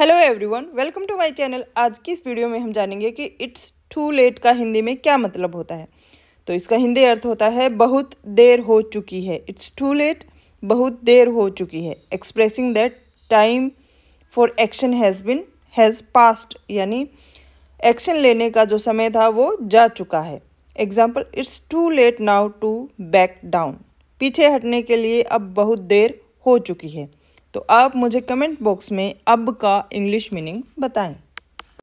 hello everyone welcome to my channel आज की इस वीडियो में हम जानेंगे कि इट्स टू लेट का हिंदी में क्या मतलब होता है तो इसका हिंदी अर्थ होता है बहुत देर हो चुकी है इट्स टू लेट बहुत देर हो चुकी है expressing that time for action has been has past यानी एक्शन लेने का जो समय था वो जा चुका है example it's too late now to back down पीछे हटने के लिए अब बहुत देर हो चुकी है तो आप मुझे कमेंट बॉक्स में अब का इंग्लिश मीनिंग बताएं